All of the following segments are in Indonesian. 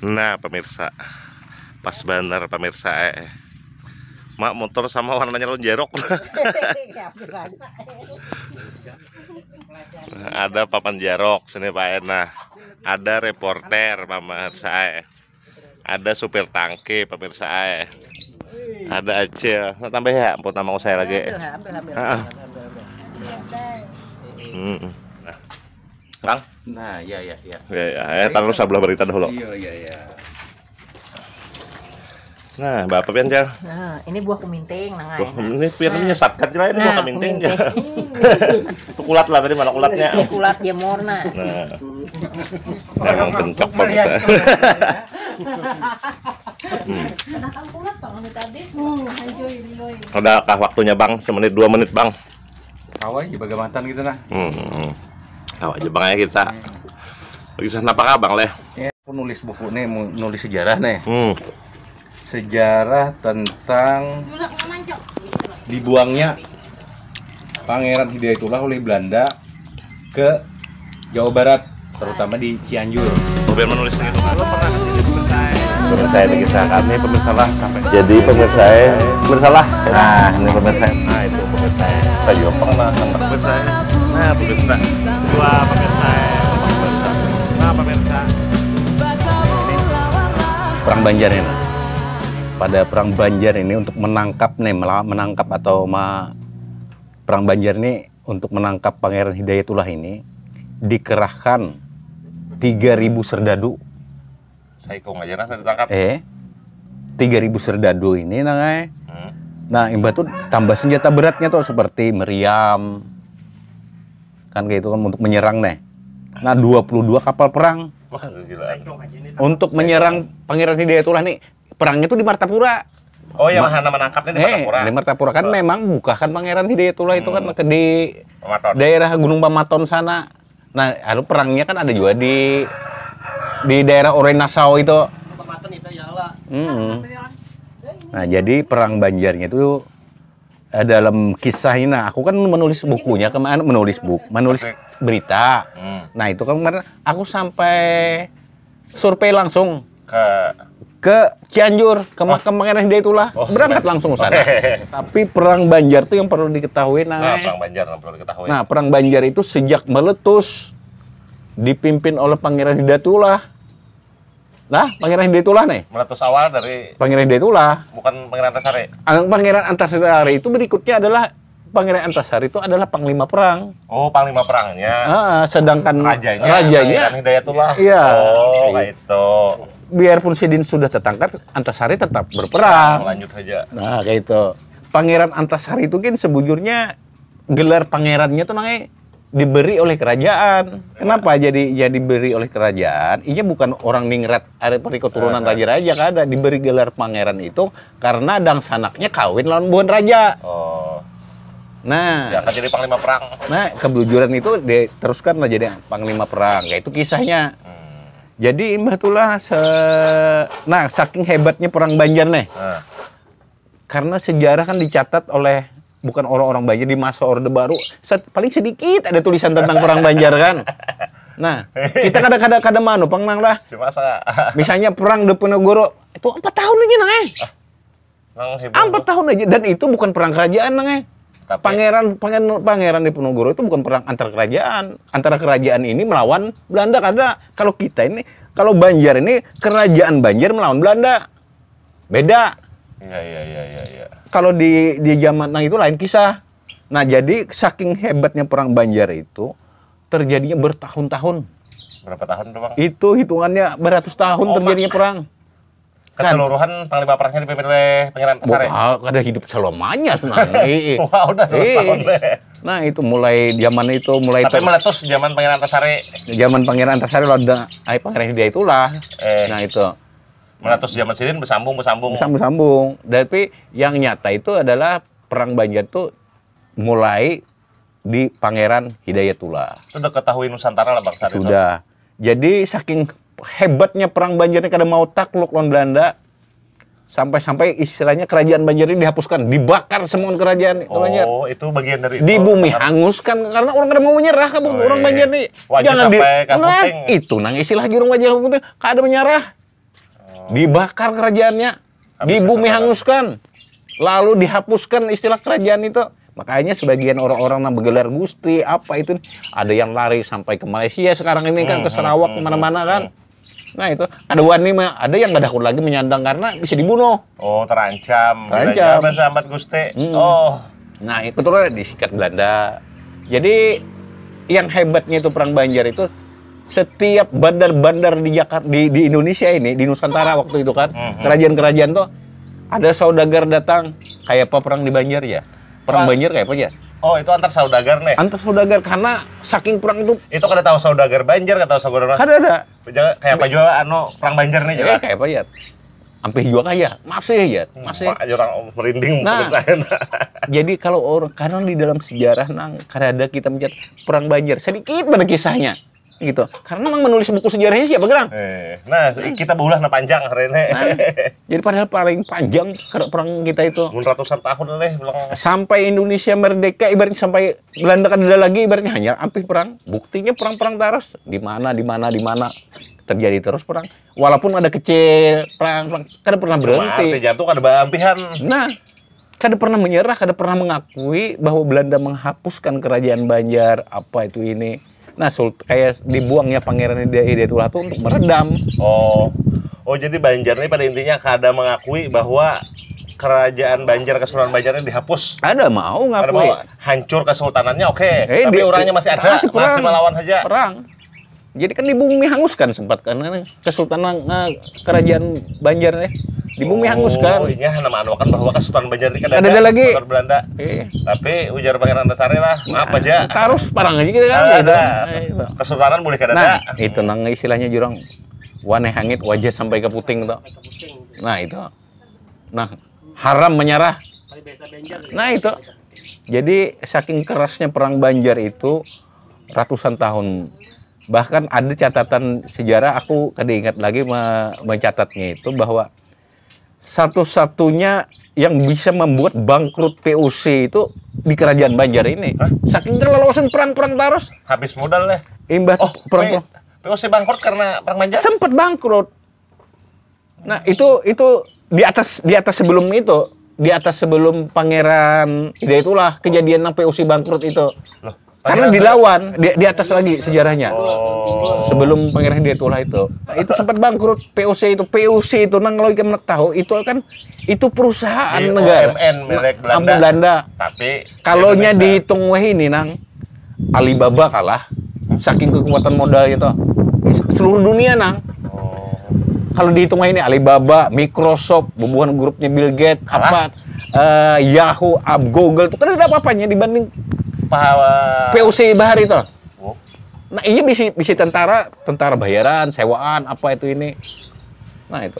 Nah pemirsa Pas bener pemirsa eh. Mak motor sama warnanya lonjerok Ada papan jarok sini Pak Ena Ada reporter pemirsa eh. Ada supir tangki pemirsa eh. Ada aja nah, Tambah ya ampun nama saya lagi ambil, ambil, ambil, ambil, ambil, ambil. Hmm. Bang, Nah, ya ya ya, ya ya. Eh, taruh sebelah berita dulu. Iya iya iya. Nah, Bapak Pian Nah, ini buah keminting nah. Buah keminting pian nah. ini nah, buah keminting. ya. Itu kulat lah tadi mana kulatnya. kulat dia iya, nah. Nah. Emang bentuk banget. Adakah waktunya Bang? Semenit dua menit Bang. Kawai bagaimana gitu nah. Hmm. hmm, hmm. Tahu aja bang ya kita. Lagi sana apa bang leh? aku nulis buku nih, nulis sejarah nih. Hmm. Sejarah tentang dibuangnya Pangeran Hidayatullah oleh Belanda ke Jawa Barat, terutama di Cianjur. Bukan menulis sendiri, gitu? lo pernah pemirsa ya? kisah kami pemirsa lah jadi pemirsa pemirsa lah nah ini pemirsa nah itu pemirsa saya juga pernah pemirsa ya. Nah, pemirsa. Wah, pemirsa. pemirsa. Ya. Nah, pemirsa. Perang Banjar ini. Pada Perang Banjar ini untuk menangkap nih, menangkap atau ma Perang Banjar ini untuk menangkap Pangeran Hidayatullah ini dikerahkan 3000 serdadu. Saya kok aja saya ditangkap. Eh. 3000 serdadu ini nangai. Nah, eh. hmm. nah Imba tuh tambah senjata beratnya tuh seperti meriam, kan kayak itu kan untuk menyerang nih. Nah, 22 kapal perang Wah, gila. untuk menyerang Pangeran Hidayatullah nih. Perangnya tuh di Martapura. Oh iya, mana menangkapnya di eh, Martapura. Eh, di Martapura kan memang buka Pangeran Hidayatullah itu kan hmm. ke di daerah Gunung Pamaton sana. Nah, lalu perangnya kan ada juga di di daerah Orenasau itu. Ya -hmm. Nah, jadi perang Banjarnya itu Eh, dalam kisah ini nah aku kan menulis bukunya kemarin menulis buku menulis berita hmm. nah itu kan kemarin aku sampai survei langsung ke ke Cianjur ke oh. makam oh. Pangeran dia itulah oh, berangkat sebenernya. langsung sana okay. tapi perang Banjar itu yang perlu diketahui nah, nah perang Banjar yang perlu diketahui nah perang Banjar itu sejak meletus dipimpin oleh Pangeran Hidatullah Nah, Pangeran Tulah nih. Meletus awal dari Pangeran Tulah. Bukan Pangeran Antasari. Ah, Pangeran Antasari itu berikutnya adalah Pangeran Antasari itu adalah panglima perang. Oh, panglima perangnya. Ah, sedangkan rajanya, rajanya Pangeran Hidayatullah. Iya. Oh, iya. itu. Biarpun Sidin sudah tertangkap, Antasari tetap berperang. Nah, lanjut aja. Nah, kayak itu. Pangeran Antasari itu kan sebujurnya gelar pangerannya tuh namanya diberi oleh kerajaan. Kenapa jadi jadi diberi oleh kerajaan? Ini iya, bukan orang ningrat ada dari keturunan iya. raja-raja kan ada diberi gelar pangeran itu karena dang sanaknya kawin lawan buan raja. Oh. Nah, ya kan jadi panglima perang. Nah, kebelujuran itu diteruskanlah jadi panglima perang. Ya itu kisahnya. Hmm. Jadi Mbah se nah saking hebatnya perang Banjar nih. Hmm. Karena sejarah kan dicatat oleh bukan orang-orang Banjar di masa Orde Baru set, paling sedikit ada tulisan tentang perang Banjar kan. Nah, kita kadang-kadang kada mano pengenang lah. Misalnya perang Deponegoro itu empat tahun aja nang eh. Ah, empat tahun aja dan itu bukan perang kerajaan nang eh. pangeran pangeran pangeran di itu bukan perang antar kerajaan. Antara kerajaan ini melawan Belanda karena kalau kita ini kalau Banjar ini kerajaan Banjar melawan Belanda. Beda. Iya iya iya iya iya kalau di di zaman nah itu lain kisah. Nah, jadi saking hebatnya perang Banjar itu terjadinya bertahun-tahun. Berapa tahun tuh, Bang? Itu hitungannya beratus tahun oh, terjadinya mas. perang. Keseluruhan kan? panglima perangnya dipimpin oleh Pangeran Pasar. Ya? Wah, ada hidup selamanya senang. Iya. Wah, udah iya. tahun Nah, itu mulai zaman itu mulai Tapi meletus zaman Pangeran Tasare. Ya? Zaman Pangeran Antasari ada eh, Pangeran itulah. Eh. Nah, itu. Meletus zaman Sidin bersambung bersambung. Bersambung sambung. Tapi yang nyata itu adalah perang Banjar tuh mulai di Pangeran Hidayatullah. Itu udah ketahui Nusantara lah bangsa Sudah. Itu. Jadi saking hebatnya perang Banjar ini kada mau takluk lawan Belanda sampai-sampai istilahnya kerajaan Banjar ini dihapuskan, dibakar semua kerajaan oh, Banjar. itu bagian dari di bumi oh, hanguskan karena orang kada mau menyerah kabung oh, orang iya, iya. Banjar ini. Jangan di nah, itu nang istilah jurung wajah kada menyerah Oh. Dibakar kerajaannya, Habis dibumi hanguskan, lalu dihapuskan istilah kerajaan itu. Makanya sebagian orang-orang yang bergelar gusti, apa itu, ada yang lari sampai ke Malaysia sekarang ini kan, ke hmm, Sarawak, kemana-mana hmm, hmm, kan. Nah itu ada mah ada yang gak dahulu lagi menyandang karena bisa dibunuh. Oh terancam. Terancam. sahabat Gusti? Hmm. Oh. Nah itu tuh disikat Belanda. Jadi yang hebatnya itu perang Banjar itu setiap bandar-bandar di Jakarta di, di Indonesia ini di Nusantara waktu itu kan mm-hmm. kerajaan-kerajaan tuh ada saudagar datang kayak apa perang di Banjar ya perang nah. Banjar kayak apa ya Oh itu antar saudagar nih? Antar saudagar karena saking perang itu. Itu kada tahu saudagar Banjar kada tahu saudagar. Kada ada. Kayak apa iya. juga anu perang Banjar nih juga. Iya, kayak apa ya? Sampai juga kaya, masih ya, masih. Mak, orang merinding nah, Jadi kalau orang karena di dalam sejarah nang kada ada kita mencatat perang Banjar sedikit pada kisahnya gitu. Karena memang menulis buku sejarahnya siapa Gerang? Eh, nah, kita baulah nah panjang hari ini. Nah, jadi padahal paling panjang perang kita itu. Ratusan tahun leh Sampai Indonesia merdeka ibaratnya sampai Belanda kan ada lagi ibaratnya hanya ampih perang. Buktinya perang-perang terus di mana di mana di mana terjadi terus perang. Walaupun ada kecil perang, perang kan pernah berhenti. Cuma jatuh ada bampihan. Nah, kada pernah menyerah, kada pernah mengakui bahwa Belanda menghapuskan kerajaan Banjar apa itu ini Nah, sul kayak dibuangnya Pangeran itu tuh untuk meredam. Oh. Oh, jadi Banjar ini pada intinya kada mengakui bahwa kerajaan Banjar kesultanan Banjar ini dihapus. Ada mau nggak hancur kesultanannya oke, okay. eh, tapi orangnya masih ada, masih, masih melawan saja. Perang jadi kan di bumi hangus kan sempat karena kesultanan uh, kerajaan Banjar ya di bumi oh, hangus kan oh iya nama anu kan bahwa kesultanan Banjar ini kan, kan ada, ada lagi Belanda iya. tapi ujar pangeran Dasari lah maaf aja harus iya, parang aja kita. Gitu kan gitu. ada, ada. Nah, gitu. kesultanan boleh kada nah, itu nang istilahnya jurang wane hangit wajah sampai ke puting tuh nah itu nah haram menyerah nah itu jadi saking kerasnya perang Banjar itu ratusan tahun bahkan ada catatan sejarah aku kadang ingat lagi mencatatnya itu bahwa satu-satunya yang bisa membuat bangkrut POC itu di kerajaan Banjar ini. Hah? Saking kelolosan perang-perang terus Habis modal lah. Imbas oh, perang, -perang. POC bangkrut karena perang Banjar. Sempat bangkrut. Nah itu itu di atas di atas sebelum itu di atas sebelum Pangeran Ida ya itulah kejadian yang POC bangkrut itu. Loh, karena dilawan di, di atas lagi sejarahnya. Oh. Sebelum Pangeran dia itu, itu sempat bangkrut POC itu. POC itu nang kalau kita tahu itu kan itu perusahaan di negara OMN, milik Belanda. Belanda. Tapi kalau nya dihitung weh ini nang Alibaba kalah saking kekuatan modal itu seluruh dunia nang. Oh. Kalau dihitung ini Alibaba, Microsoft, bubuhan grupnya Bill Gates, Kalah. apa uh, Yahoo, Ab Google itu kan ada apa-apanya dibanding pahala POC bahar itu oh. nah ini iya, bisa bisa tentara tentara bayaran sewaan apa itu ini nah itu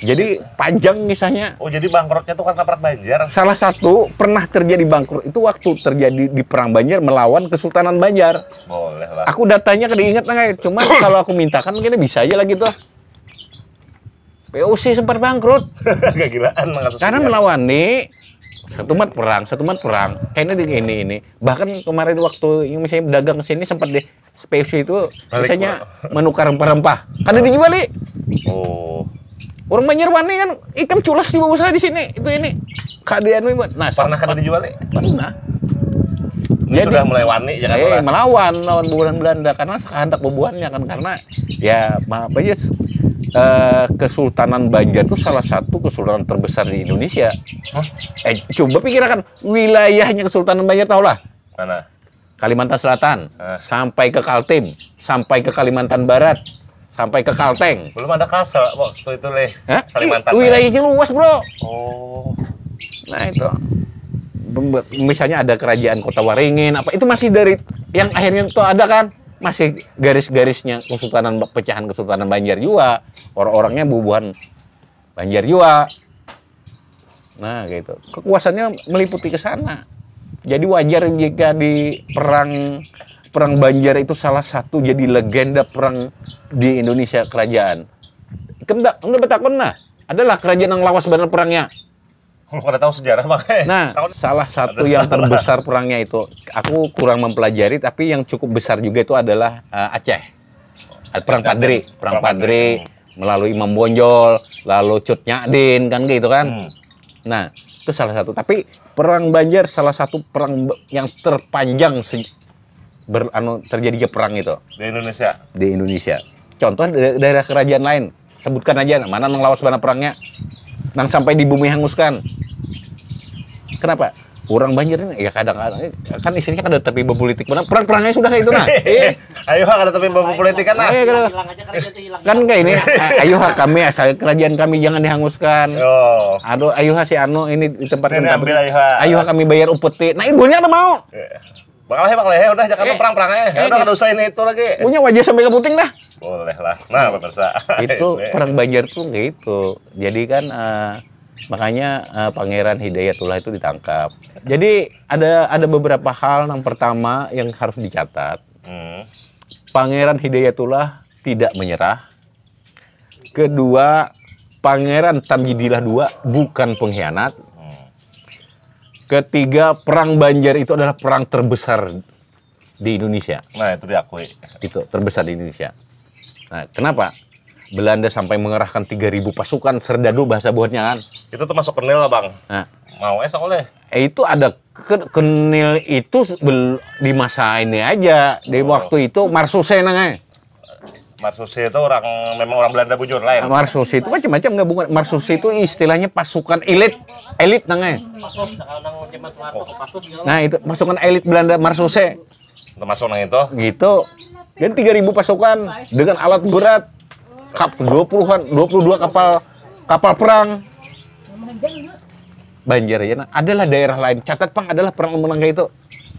jadi panjang misalnya Oh, jadi bangkrutnya itu karena perang Banjar. Salah satu pernah terjadi bangkrut itu waktu terjadi di perang Banjar melawan Kesultanan Banjar. Boleh lah. Aku datanya keinget nggak? Cuma kalau aku mintakan mungkin bisa aja lagi tuh. POC sempat bangkrut. Kegilaan Karena melawan nih satu mat perang satu mat perang kayaknya di ini ini bahkan kemarin waktu yang misalnya dagang sini sempat di space itu Balik misalnya gua. menukar rempah-rempah kan ada dijual nih oh orang Banyarwani kan ikan culas di bawah usaha di sini itu ini keadaan ini nah pernah kan dijual nih pernah jadi sudah mulai wani ya kan? Eh, melawan lawan bubuhan Belanda karena sekandak bubuhannya kan karena ya maaf aja iya. uh, eh, Kesultanan Banjar itu salah satu kesultanan terbesar di Indonesia. Hah? Eh coba pikirkan wilayahnya Kesultanan Banjar tau lah. Mana? Kalimantan Selatan, uh. sampai ke Kaltim, sampai ke Kalimantan Barat, sampai ke Kalteng. Belum ada Kasel waktu itu leh. Kalimantan. Wilayahnya luas bro. Oh. Nah itu misalnya ada kerajaan kota Waringin apa itu masih dari yang akhirnya itu ada kan masih garis-garisnya kesultanan pecahan kesultanan Banjar juga orang-orangnya bubuhan Banjar juga nah gitu kekuasaannya meliputi ke sana jadi wajar jika di perang perang Banjar itu salah satu jadi legenda perang di Indonesia kerajaan. kemudian kendak betakon nah. Adalah kerajaan yang lawas benar perangnya. Kalau tahu sejarah makanya. Nah, tahun... salah satu yang terbesar perangnya itu aku kurang mempelajari tapi yang cukup besar juga itu adalah uh, Aceh. Perang Padri, Perang Padri melalui Imam Bonjol, lalu Cut Nyadin kan gitu kan. Hmm. Nah, itu salah satu. Tapi Perang Banjar salah satu perang yang terpanjang ber, anu, terjadinya perang itu. Di Indonesia. Di Indonesia. Contoh daerah kerajaan lain. Sebutkan aja mana melawan mana perangnya nang sampai di bumi hanguskan kenapa kurang banjir ini ya kadang-kadang kan istrinya kan ada tapi politik perang perangnya perangnya sudah kayak itu nah eh. ayo ada tapi politik kan ayo, kan kayak ini ayo kami asal kerajaan kami jangan dihanguskan oh. aduh ayo si anu ini di tempat ini ambil ayo ayo kami bayar upeti nah ibunya ada mau iya. Bang Lehe, Bang ya. udah jangan eh, perang perang aja. Eh, udah eh, nggak eh. usah ini itu lagi. Punya wajah sampai ke puting dah. Boleh lah. Nah, pemirsa. Itu perang Banjar tuh gitu. Jadi kan uh, makanya uh, Pangeran Hidayatullah itu ditangkap. Jadi ada ada beberapa hal yang pertama yang harus dicatat. Hmm. Pangeran Hidayatullah tidak menyerah. Kedua, Pangeran Tamjidillah II bukan pengkhianat ketiga perang Banjir itu adalah perang terbesar di Indonesia. Nah, itu diakui. Itu terbesar di Indonesia. Nah, kenapa? Belanda sampai mengerahkan 3000 pasukan serdadu bahasa buatnya kan. Itu termasuk masuk kenil lah, Bang. Nah. Mau es oleh. Eh, itu ada kenil itu di masa ini aja. Di oh. waktu itu Marsusen namanya. Eh. Marsusi itu orang memang orang Belanda bujur lain. Marsusi itu macam-macam nggak bukan. Marsusi itu istilahnya pasukan elit, elit nangnya. Nah itu pasukan elit Belanda Marsusi. Termasuk nang itu. Gitu. tiga 3000 pasukan dengan alat berat kap 20-an, 22 kapal kapal perang. Banjar ya. Nah, adalah daerah lain. Catat Pang adalah perang Menangga itu.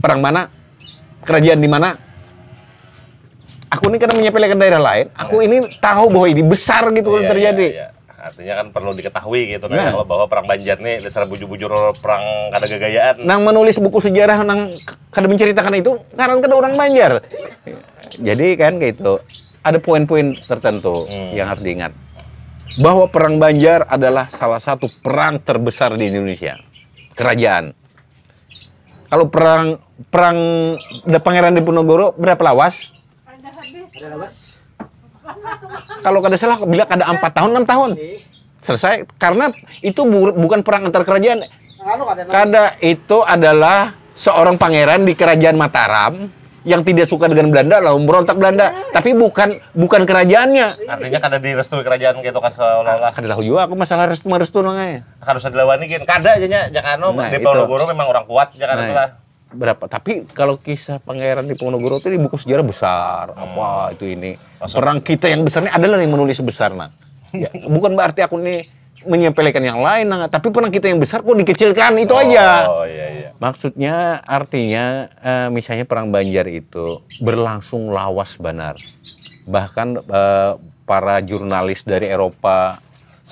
Perang mana? Kerajaan di mana? aku ini karena menyepelekan daerah lain, aku ini tahu bahwa ini besar gitu kalau iya, terjadi. Iya, iya. Artinya kan perlu diketahui gitu kan nah. bahwa perang Banjar nih dasar bujur-bujur perang kada gagayaan. Nang menulis buku sejarah nang kada menceritakan itu karena kada orang Banjar. Jadi kan gitu. Ada poin-poin tertentu hmm. yang harus diingat. Bahwa perang Banjar adalah salah satu perang terbesar di Indonesia. Kerajaan kalau perang perang Pangeran Diponegoro berapa lawas? Kalau kada salah bila kada empat tahun enam tahun selesai karena itu bu bukan perang antar kerajaan. Kada itu adalah seorang pangeran di kerajaan Mataram yang tidak suka dengan Belanda lalu memberontak Belanda tapi bukan bukan kerajaannya artinya kada direstui kerajaan gitu kas olah kada tahu juga aku masalah restu merestu kada usah dilawani kada aja nya jangan lupa, nah, Depo memang orang kuat jangan nah, lah berapa tapi kalau kisah pangeran Diponegoro itu di buku sejarah besar hmm. apa itu ini Masa. perang kita yang besar ini adalah yang menulis besar nah ya, bukan berarti aku ini menyepelekan yang lain nah tapi perang kita yang besar kok dikecilkan itu oh, aja oh, iya, iya. maksudnya artinya eh, misalnya perang Banjar itu berlangsung lawas benar bahkan eh, para jurnalis dari Eropa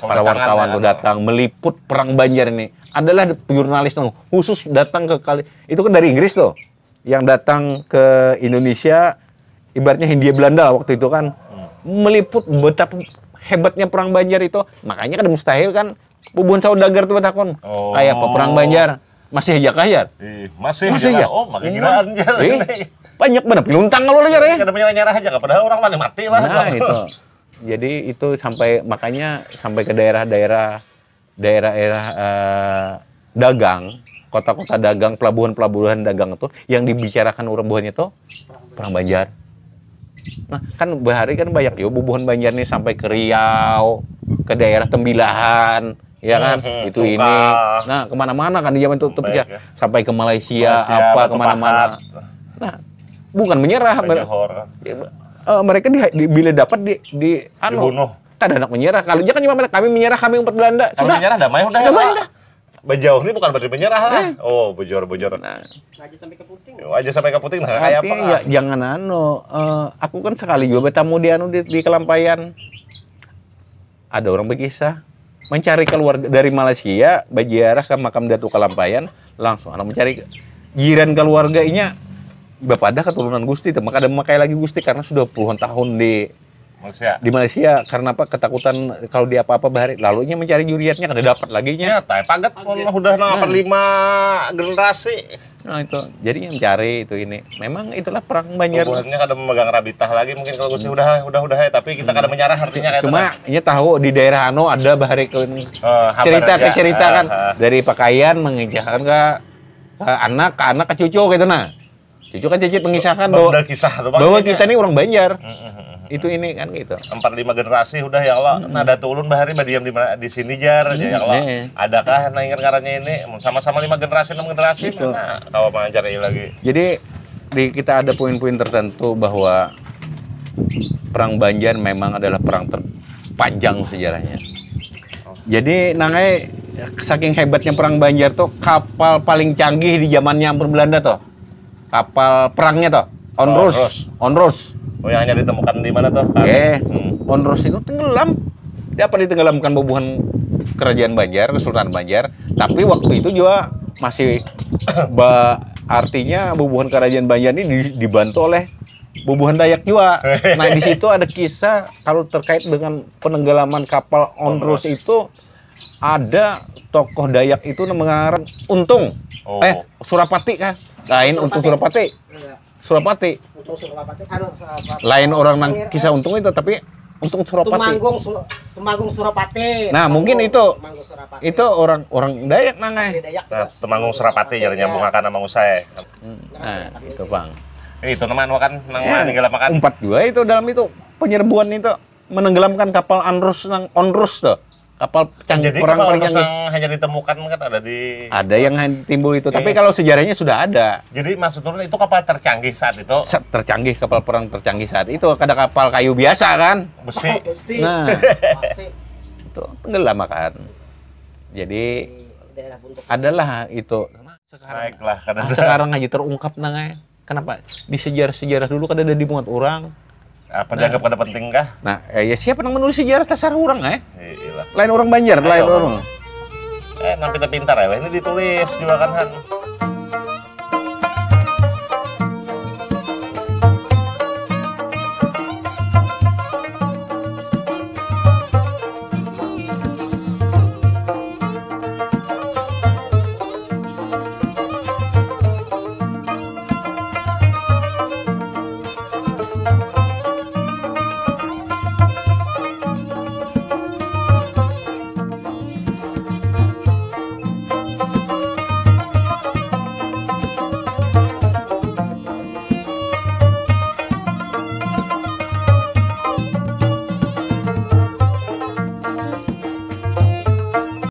para wartawan tuh datang meliput perang Banjar ini adalah jurnalis tuh khusus datang ke kali itu kan dari Inggris loh yang datang ke Indonesia ibaratnya Hindia Belanda waktu itu kan hmm. meliput betapa hebatnya perang Banjar itu makanya kan mustahil kan bubun saudagar tuh bertakon oh. kayak apa perang Banjar masih aja ya masih masih ya oh makanya gila hmm. anjir eh, banyak benar piluntang kalau nyerah ya kadang nyerah aja kepada ya. padahal orang mana mati lah nah, itu jadi itu sampai makanya sampai ke daerah-daerah daerah-daerah uh, dagang kota-kota dagang pelabuhan-pelabuhan dagang itu yang dibicarakan orang itu perang Banjar nah kan bahari kan banyak ya bubuhan Banjar nih sampai ke Riau ke daerah Tembilahan ya kan itu tukar. ini nah kemana-mana kan di zaman tutup tuh ya. sampai ke Malaysia, Malaysia apa kemana-mana nah bukan menyerah Banyak uh, mereka di, di bila dapat di di anu, dibunuh. Kan anak menyerah. Kalau dia kan cuma kami menyerah, kami umpat Belanda. Kalau menyerah damai udah. Ya, damai udah. Bejauh ini bukan berarti menyerah lah. Eh. Oh, bejor bejor. Nah. Aja sampai ke puting. Aja sampai ke puting nah kayak apa? Ya, jangan anu. Uh, aku kan sekali juga bertemu di anu di, di Kelampayan. Ada orang berkisah mencari keluar dari Malaysia, berziarah ke makam Datu Kelampayan, langsung anak mencari jiran keluarganya Bapak ada keturunan Gusti, maka ada memakai lagi Gusti karena sudah puluhan tahun di Malaysia. Di Malaysia karena apa ketakutan kalau dia apa-apa bahari Lalu nya mencari juriatnya kan ada dapat lagi nya. Ya, tapi paget Allah udah nah. lima generasi. Nah itu yang mencari itu ini. Memang itulah perang Banjar. Bulannya kada memegang rabitah lagi mungkin kalau Gusti hmm. sudah udah ya tapi kita hmm. kada menyerah artinya kayak Cuma ini ya tahu di daerah anu ada bahari ke ini. Oh, cerita ya? ke cerita kan uh, dari pakaian mengejar ke, ke anak ke anak ke cucu gitu nah. Cucu kan Cici mengisahkan bahwa, kisah bahwa iya, kita iya. ini orang Banjar. Mm, mm, mm, itu ini kan gitu. Empat lima generasi udah ya Allah. Hmm. Nada tulun bahari badiam di di sini jar ya, ya Allah. Iya. Adakah nah ingat karanya ini sama-sama lima generasi enam generasi itu. mana kalau ini lagi. Jadi di kita ada poin-poin tertentu bahwa perang Banjar memang adalah perang terpanjang sejarahnya. Oh. Jadi nangai saking hebatnya perang Banjar tuh kapal paling canggih di zamannya Belanda tuh kapal perangnya toh on oh, Onrus on oh yang hanya ditemukan di mana toh oke kan. eh hmm. Onrus itu tenggelam dia apa ditenggelamkan bubuhan kerajaan Banjar Kesultanan Banjar tapi waktu itu juga masih ba artinya bubuhan kerajaan Banjar ini dibantu oleh bubuhan Dayak juga. Nah di situ ada kisah kalau terkait dengan penenggelaman kapal Onrus itu ada tokoh Dayak itu mengarang Untung. Oh. Eh, Surapati kan? Lain Surapati. Untung Surapati. Iya. Surapati. Surapati. Lain orang nang kisah Untung itu tapi Untung Surapati. Tumanggung Tumanggung Surapati. Nah, Tumanggung. mungkin itu itu orang orang Dayak nangai. Eh. Dayak, nah, Tumanggung Surapati jadi nyambung akan sama saya. Nah, hmm. nah itu Bang. Eh, itu teman makan nang ya, tinggal makan. Empat dua itu dalam itu penyerbuan itu menenggelamkan kapal Anrus nang Onrus tuh kapal canggih Jadi perang kapal yang hanya ditemukan kan ada di ada yang timbul itu. Eh. Tapi iya. kalau sejarahnya sudah ada. Jadi maksud turun itu kapal tercanggih saat itu. Tercanggih kapal perang tercanggih saat itu. Ada kapal kayu biasa kan? Besi. Oh, besi. Nah. itu tenggelam kan. Jadi adalah itu. Sekarang, Baiklah, karena sekarang aja terungkap nangai. Kenapa? Di sejarah-sejarah dulu kan ada dimuat orang apa nah, dianggap kada penting kah? Nah, eh, ya siapa yang menulis sejarah dasar orang eh? iya, iya Lah, Iya Lain orang Banjar, lain orang. Eh, kita pintar ya, ini ditulis juga kan.